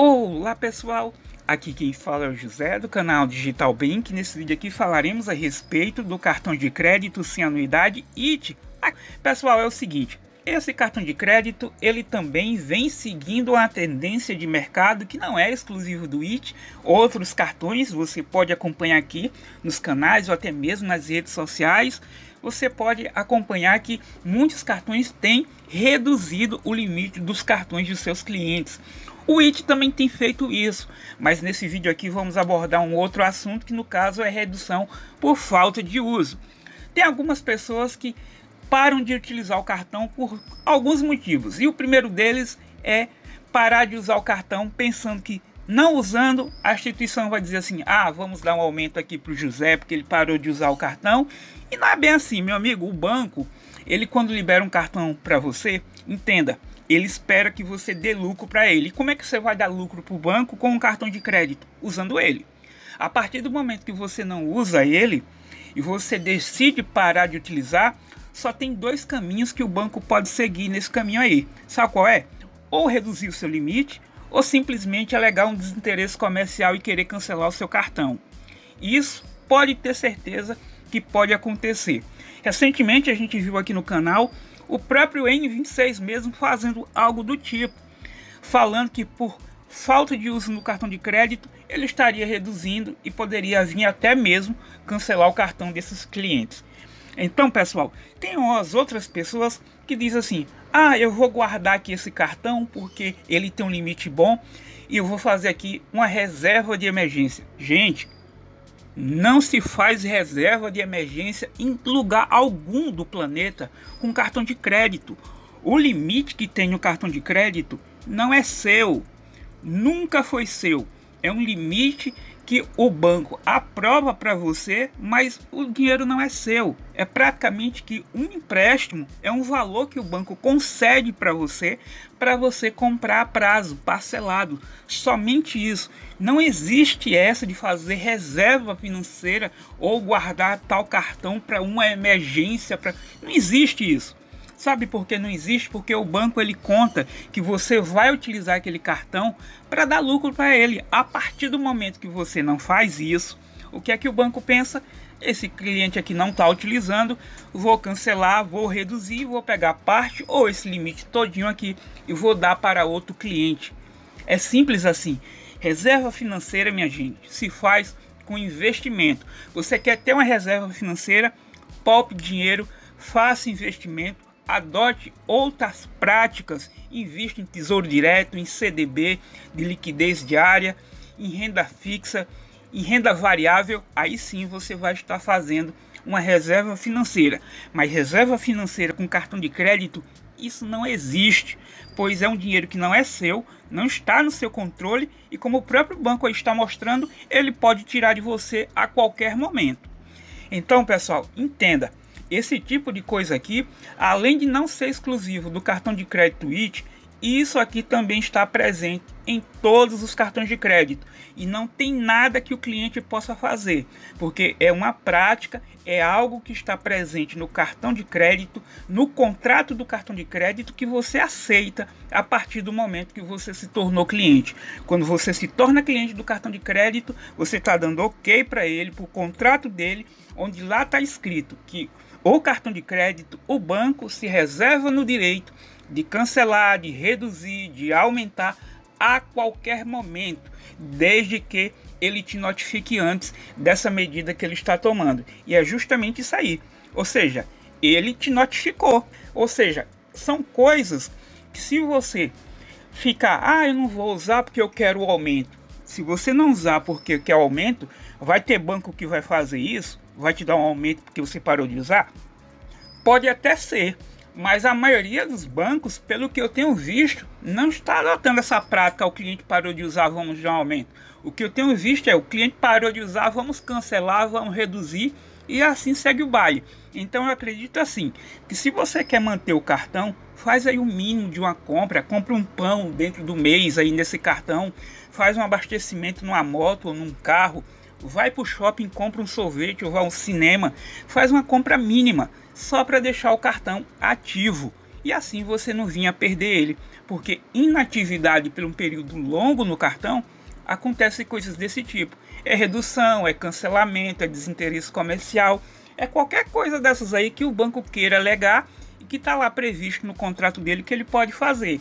Olá pessoal, aqui quem fala é o José do canal Digital Bank. Nesse vídeo aqui falaremos a respeito do cartão de crédito sem anuidade IT. Ah, pessoal, é o seguinte, esse cartão de crédito ele também vem seguindo a tendência de mercado que não é exclusivo do IT. Outros cartões você pode acompanhar aqui nos canais ou até mesmo nas redes sociais você pode acompanhar que muitos cartões têm reduzido o limite dos cartões de seus clientes. O IT também tem feito isso, mas nesse vídeo aqui vamos abordar um outro assunto que no caso é redução por falta de uso. Tem algumas pessoas que param de utilizar o cartão por alguns motivos, e o primeiro deles é parar de usar o cartão pensando que não usando, a instituição vai dizer assim: ah, vamos dar um aumento aqui para o José porque ele parou de usar o cartão. E não é bem assim, meu amigo. O banco, ele quando libera um cartão para você, entenda, ele espera que você dê lucro para ele. E como é que você vai dar lucro para o banco com um cartão de crédito? Usando ele. A partir do momento que você não usa ele e você decide parar de utilizar, só tem dois caminhos que o banco pode seguir nesse caminho aí. Sabe qual é? Ou reduzir o seu limite, ou simplesmente alegar um desinteresse comercial e querer cancelar o seu cartão. Isso pode ter certeza que pode acontecer. Recentemente a gente viu aqui no canal o próprio N26 mesmo fazendo algo do tipo, falando que por falta de uso no cartão de crédito ele estaria reduzindo e poderia vir até mesmo cancelar o cartão desses clientes. Então, pessoal, tem umas outras pessoas que dizem assim: ah, eu vou guardar aqui esse cartão porque ele tem um limite bom e eu vou fazer aqui uma reserva de emergência. Gente, não se faz reserva de emergência em lugar algum do planeta com cartão de crédito. O limite que tem no cartão de crédito não é seu, nunca foi seu. É um limite que o banco aprova para você, mas o dinheiro não é seu. É praticamente que um empréstimo é um valor que o banco concede para você para você comprar a prazo, parcelado. Somente isso. Não existe essa de fazer reserva financeira ou guardar tal cartão para uma emergência, para não existe isso. Sabe por que não existe? Porque o banco ele conta que você vai utilizar aquele cartão para dar lucro para ele. A partir do momento que você não faz isso, o que é que o banco pensa? Esse cliente aqui não está utilizando, vou cancelar, vou reduzir, vou pegar parte ou esse limite todinho aqui e vou dar para outro cliente. É simples assim. Reserva financeira, minha gente, se faz com investimento. Você quer ter uma reserva financeira? Poupe dinheiro, faça investimento adote outras práticas, invista em tesouro direto, em CDB de liquidez diária, em renda fixa, em renda variável, aí sim você vai estar fazendo uma reserva financeira. Mas reserva financeira com cartão de crédito, isso não existe, pois é um dinheiro que não é seu, não está no seu controle e, como o próprio banco está mostrando, ele pode tirar de você a qualquer momento. Então, pessoal, entenda. Esse tipo de coisa aqui, além de não ser exclusivo do cartão de crédito IT, isso aqui também está presente em todos os cartões de crédito e não tem nada que o cliente possa fazer, porque é uma prática, é algo que está presente no cartão de crédito, no contrato do cartão de crédito que você aceita a partir do momento que você se tornou cliente. Quando você se torna cliente do cartão de crédito, você está dando ok para ele, para o contrato dele, onde lá está escrito que ou cartão de crédito, o banco se reserva no direito de cancelar, de reduzir, de aumentar a qualquer momento, desde que ele te notifique antes dessa medida que ele está tomando. E é justamente isso aí. Ou seja, ele te notificou. Ou seja, são coisas que se você ficar, ah, eu não vou usar porque eu quero o aumento. Se você não usar porque quer aumento, vai ter banco que vai fazer isso vai te dar um aumento porque você parou de usar? Pode até ser, mas a maioria dos bancos, pelo que eu tenho visto, não está adotando essa prática. O cliente parou de usar, vamos dar um aumento. O que eu tenho visto é o cliente parou de usar, vamos cancelar, vamos reduzir e assim segue o baile. Então eu acredito assim, que se você quer manter o cartão, faz aí o mínimo de uma compra, compra um pão dentro do mês aí nesse cartão, faz um abastecimento numa moto ou num carro, vai pro shopping, compra um sorvete ou vai ao cinema, faz uma compra mínima só para deixar o cartão ativo e assim você não vinha perder ele, porque inatividade por um período longo no cartão acontece coisas desse tipo. É redução, é cancelamento, é desinteresse comercial, é qualquer coisa dessas aí que o banco queira alegar e que está lá previsto no contrato dele que ele pode fazer.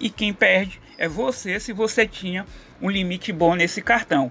E quem perde é você se você tinha um limite bom nesse cartão.